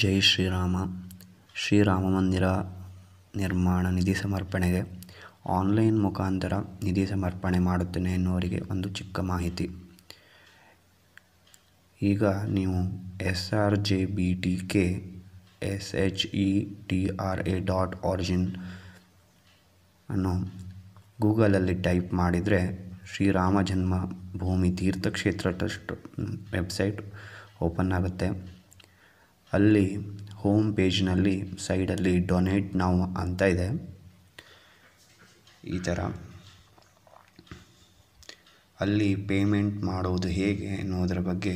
ಜೈ ಶ್ರೀರಾಮ ಶ್ರೀರಾಮ ಮಂದಿರ ನಿರ್ಮಾಣ ನಿಧಿ ಸಮರ್ಪಣೆಗೆ ಆನ್ಲೈನ್ ಮುಖಾಂತರ ನಿಧಿ ಸಮರ್ಪಣೆ ಮಾಡುತ್ತೇನೆ ಎನ್ನುವರಿಗೆ ಒಂದು ಚಿಕ್ಕ ಮಾಹಿತಿ ಈಗ ನೀವು S R J B T K S H E T R A dot origin ಅನ್ನು ಗೂಗಲಲ್ಲಿ ಟೈಪ್ ಮಾಡಿದರೆ ಶ್ರೀರಾಮ ಭೂಮಿ ತೀರ್ಥಕ್ಷೇತ್ರ ಟ್ರಸ್ಟ್ ವೆಬ್ಸೈಟ್ ಓಪನ್ ಆಗುತ್ತೆ ಅಲ್ಲಿ ಹೋಮ್ ಪೇಜ್ನಲ್ಲಿ ಸೈಡಲ್ಲಿ ಡೊನೇಟ್ ನಾವು ಅಂತ ಇದೆ ಈ ಥರ ಅಲ್ಲಿ ಪೇಮೆಂಟ್ ಮಾಡೋದು ಹೇಗೆ ಅನ್ನೋದ್ರ ಬಗ್ಗೆ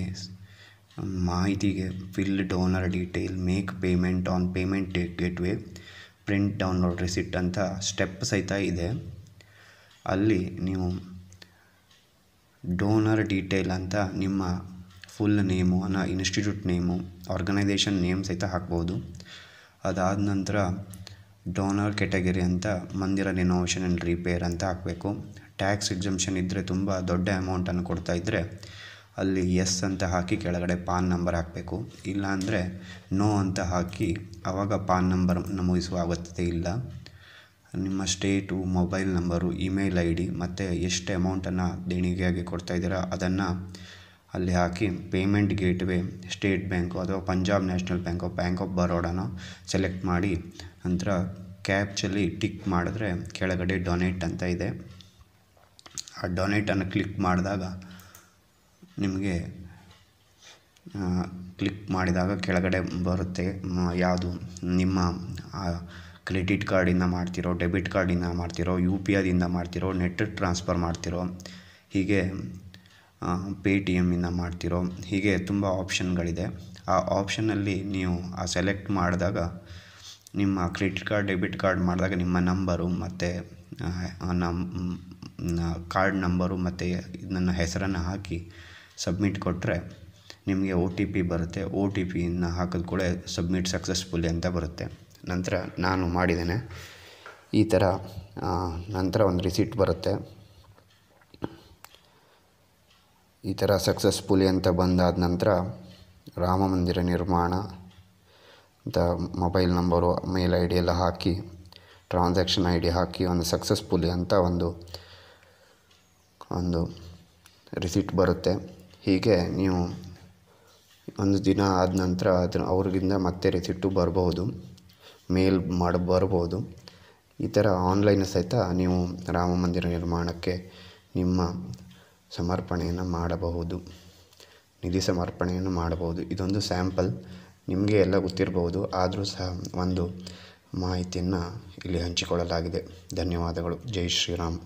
ಮಾಹಿತಿಗೆ fill donor detail make payment on payment way print download receipt ಅಂತ ಸ್ಟೆಪ್ ಸಹಿತ ಇದೆ ಅಲ್ಲಿ ನೀವು ಡೋನರ್ ಡೀಟೇಲ್ ಅಂತ ನಿಮ್ಮ ಫುಲ್ ನೇಮು ಅನ್ನೋ ಇನ್ಸ್ಟಿಟ್ಯೂಟ್ ನೇಮು ಆರ್ಗನೈಸೇಷನ್ ನೇಮ್ ಸಹಿತ ಹಾಕ್ಬೋದು ಅದಾದ ನಂತರ ಡೋನರ್ ಕೆಟಗರಿ ಅಂತ ಮಂದಿರ ರಿನೋವೇಷನ್ ಆ್ಯಂಡ್ ರಿಪೇರ್ ಅಂತ ಹಾಕಬೇಕು ಟ್ಯಾಕ್ಸ್ ಎಕ್ಸಮ್ಷನ್ ಇದ್ದರೆ ತುಂಬ ದೊಡ್ಡ ಅಮೌಂಟನ್ನು ಕೊಡ್ತಾ ಇದ್ದರೆ ಅಲ್ಲಿ ಎಸ್ ಅಂತ ಹಾಕಿ ಕೆಳಗಡೆ ಪಾನ್ ನಂಬರ್ ಹಾಕಬೇಕು ಇಲ್ಲಾಂದರೆ ನೋ ಅಂತ ಹಾಕಿ ಆವಾಗ ಪಾನ್ ನಂಬರ್ ನಮೂದಿಸುವ ಅಗತ್ಯತೆ ಇಲ್ಲ ನಿಮ್ಮ state mobile number email I D ಮತ್ತು ಎಷ್ಟು ಅಮೌಂಟನ್ನು ದೇಣಿಗೆಯಾಗಿ ಕೊಡ್ತಾಯಿದ್ದೀರಾ ಅದನ್ನು ಅಲ್ಲಿ ಹಾಕಿ ಪೇಮೆಂಟ್ ಗೇಟ್ವೇ ಸ್ಟೇಟ್ ಬ್ಯಾಂಕು ಅಥವಾ ಪಂಜಾಬ್ ನ್ಯಾಷನಲ್ ಬ್ಯಾಂಕು ಬ್ಯಾಂಕ್ ಆಫ್ ಬರೋಡಾನ ಸೆಲೆಕ್ಟ್ ಮಾಡಿ ನಂತರ ಕ್ಯಾಪ್ಚಲ್ಲಿ ಟಿಕ್ ಮಾಡಿದ್ರೆ ಕೆಳಗಡೆ ಡೊನೇಟ್ ಅಂತ ಇದೆ ಆ ಡೊನೇಟನ್ನು ಕ್ಲಿಕ್ ಮಾಡಿದಾಗ ನಿಮಗೆ ಕ್ಲಿಕ್ ಮಾಡಿದಾಗ ಕೆಳಗಡೆ ಬರುತ್ತೆ ಯಾವುದು ನಿಮ್ಮ ಕ್ರೆಡಿಟ್ ಕಾರ್ಡಿಂದ ಮಾಡ್ತಿರೋ ಡೆಬಿಟ್ ಕಾರ್ಡಿಂದ ಮಾಡ್ತಿರೋ ಯು ಪಿ ಐದಿಂದ ಮಾಡ್ತಿರೋ ನೆಟ್ ಟ್ರಾನ್ಸ್ಫರ್ ಮಾಡ್ತಿರೋ ಹೀಗೆ ಪೇ ಟಿ ಎಮ್ಮಿಂದ ಮಾಡ್ತಿರೋ ಹೀಗೆ ತುಂಬ ಆಪ್ಷನ್ಗಳಿದೆ ಆ ಆಪ್ಷನಲ್ಲಿ ನೀವು ಆ ಸೆಲೆಕ್ಟ್ ಮಾಡಿದಾಗ ನಿಮ್ಮ ಕ್ರೆಡಿಟ್ ಕಾರ್ಡ್ ಡೆಬಿಟ್ ಕಾರ್ಡ್ ಮಾಡಿದಾಗ ನಿಮ್ಮ ನಂಬರು ಮತ್ತು ನಮ್ಮ ಕಾರ್ಡ್ ನಂಬರು ಮತ್ತು ನನ್ನ ಹೆಸರನ್ನು ಹಾಕಿ ಸಬ್ಮಿಟ್ ಕೊಟ್ಟರೆ ನಿಮಗೆ ಒ ಟಿ ಪಿ ಬರುತ್ತೆ ಓ ಟಿ ಪಿಯನ್ನು ಹಾಕಿದ ಕೂಡ ಸಬ್ಮಿಟ್ ಸಕ್ಸಸ್ಫುಲ್ಲಿ ಅಂತ ಬರುತ್ತೆ ನಂತರ ನಾನು ಮಾಡಿದ್ದೇನೆ ಈ ಥರ ನಂತರ ಒಂದು ರಿಸಿಟ್ ಬರುತ್ತೆ ಈ ಥರ ಸಕ್ಸಸ್ಫುಲಿ ಅಂತ ಬಂದಾದ ನಂತರ ರಾಮ ಮಂದಿರ ನಿರ್ಮಾಣ ಅಂತ mobile number mail I D ಎಲ್ಲ ಹಾಕಿ ಟ್ರಾನ್ಸಾಕ್ಷನ್ ಐ ಡಿ ಹಾಕಿ ಒಂದು ಸಕ್ಸಸ್ಫುಲಿ ಅಂತ ಒಂದು ಒಂದು ರಿಸಿಟ್ ಬರುತ್ತೆ ಹೀಗೆ ನೀವು ಒಂದು ದಿನ ಆದ ನಂತರ ಅದ್ರ ಅವ್ರಿಗಿಂದ ಮತ್ತೆ ರಿಸಿಟ್ಟು ಬರಬಹುದು ಮೇಲ್ ಮಾಡಿ ಬರ್ಬೋದು ಈ ಥರ ಆನ್ಲೈನ್ ಸಹಿತ ನೀವು ರಾಮ ಮಂದಿರ ನಿರ್ಮಾಣಕ್ಕೆ ನಿಮ್ಮ ಸಮರ್ಪಣೆಯನ್ನು ಮಾಡಬಹುದು ನಿಧಿ ಸಮರ್ಪಣೆಯನ್ನು ಮಾಡಬಹುದು ಇದೊಂದು ಸ್ಯಾಂಪಲ್ ನಿಮಗೆ ಎಲ್ಲ ಗೊತ್ತಿರಬಹುದು ಆದರೂ ಸಹ ಒಂದು ಮಾಹಿತಿಯನ್ನು ಇಲ್ಲಿ ಹಂಚಿಕೊಳ್ಳಲಾಗಿದೆ ಧನ್ಯವಾದಗಳು ಜೈ ಶ್ರೀರಾಮ್